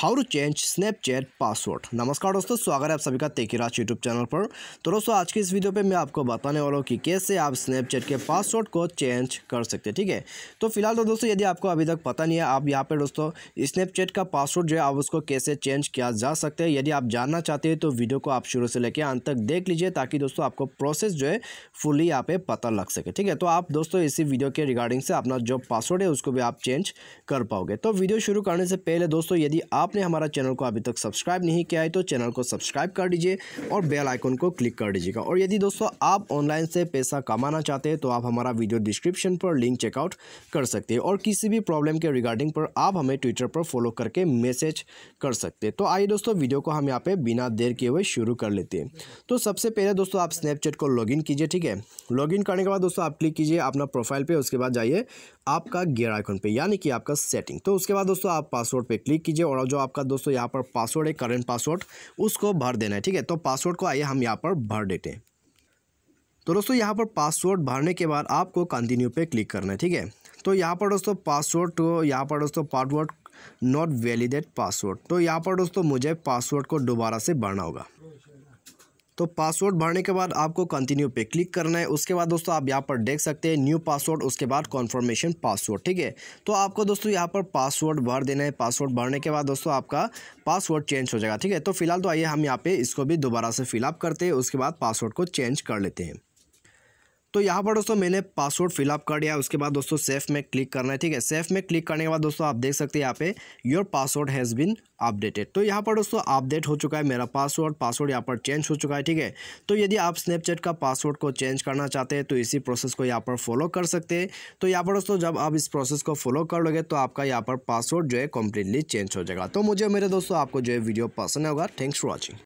how to change Snapchat password नमस्कार दोस्तों स्वागत है आप सभी का तेकी राज यूट्यूब चैनल पर तो दोस्तों आज की इस वीडियो पे मैं आपको बताने वाला हूँ कि कैसे आप स्नैपचैट के पासवर्ड को चेंज कर सकते हैं ठीक है तो फिलहाल तो दोस्तों यदि आपको अभी तक पता नहीं है आप यहाँ पर दोस्तों स्नैपचैट का पासवर्ड जो है आप उसको कैसे चेंज किया जा सकते हैं यदि आप जानना चाहते हैं तो वीडियो को आप शुरू से लेकर अंत तक देख लीजिए ताकि दोस्तों आपको प्रोसेस जो है फुली यहाँ पे पता लग सके ठीक है तो आप दोस्तों इसी वीडियो के रिगार्डिंग से अपना जो पासवर्ड है उसको भी आप चेंज कर पाओगे तो वीडियो शुरू करने से पहले दोस्तों यदि आप आपने हमारा चैनल को अभी तक सब्सक्राइब नहीं किया है तो चैनल को सब्सक्राइब कर दीजिए और बेल आइकन को क्लिक कर दीजिएगा और यदि दोस्तों आप ऑनलाइन से पैसा कमाना चाहते हैं तो आप हमारा वीडियो डिस्क्रिप्शन पर लिंक चेकआउट कर सकते हैं और किसी भी प्रॉब्लम के रिगार्डिंग पर आप हमें ट्विटर पर फॉलो करके मैसेज कर सकते हैं तो आइए दोस्तों वीडियो को हम यहाँ पर बिना देर किए हुए शुरू कर लेते हैं तो सबसे पहले दोस्तों आप स्नैपचैट को लॉग कीजिए ठीक है लॉग करने के बाद दोस्तों आप क्लिक कीजिए अपना प्रोफाइल पर उसके बाद जाइए आपका गेयर आइकन पर यानी कि आपका सेटिंग तो उसके बाद दोस्तों आप पासवर्ड पर क्लिक कीजिए और जो आपका दोस्तों यहाँ पर पासवर्ड है करेंट पासवर्ड उसको भर देना है ठीक है तो पासवर्ड को आइए हम यहाँ पर भर देते हैं तो दोस्तों यहाँ पर पासवर्ड भरने के बाद आपको कंटिन्यू पे क्लिक करना है ठीक है तो यहाँ पर दोस्तों पासवर्ड को यहाँ पर दोस्तों पासवर्ड नॉट वैलिडेट पासवर्ड तो यहाँ पर दोस्तों मुझे पासवर्ड को दोबारा से भरना होगा तो पासवर्ड भरने के बाद आपको कंटिन्यू पे क्लिक करना है उसके बाद दोस्तों आप यहाँ पर देख सकते हैं न्यू पासवर्ड उसके बाद कॉन्फर्मेशन पासवर्ड ठीक है तो आपको दोस्तों यहाँ पर पासवर्ड भर देना है पासवर्ड भरने के बाद दोस्तों आपका पासवर्ड चेंज हो जाएगा ठीक है तो फिलहाल तो आइए हम यहाँ पे इसको भी दोबारा से फिलअप करते हैं उसके बाद पासवर्ड को चेंज कर लेते हैं तो यहाँ पर दोस्तों मैंने पासवर्ड फिलअप कर दिया उसके बाद दोस्तों सेफ में क्लिक करना है ठीक है सेफ में क्लिक करने के बाद दोस्तों आप देख सकते हैं यहाँ पे your password has been updated तो यहाँ पर दोस्तों अपडेट हो चुका है मेरा पासवर्ड पासवर्ड यहाँ पर चेंज हो चुका है ठीक है तो यदि आप स्नैपचैट का पासवर्ड को चेंज करना चाहते हैं तो इसी प्रोसेस को यहाँ पर फॉलो कर सकते हैं तो यहाँ पर दोस्तों जब आप इस प्रोसेस को फॉलो कर लोगे तो आपका यहाँ पर पासवर्ड जो है कम्प्लीटली चेंज हो जाएगा तो मुझे मेरे दोस्तों आपको जो है वीडियो पसंद होगा थैंक्स फॉर वॉचिंग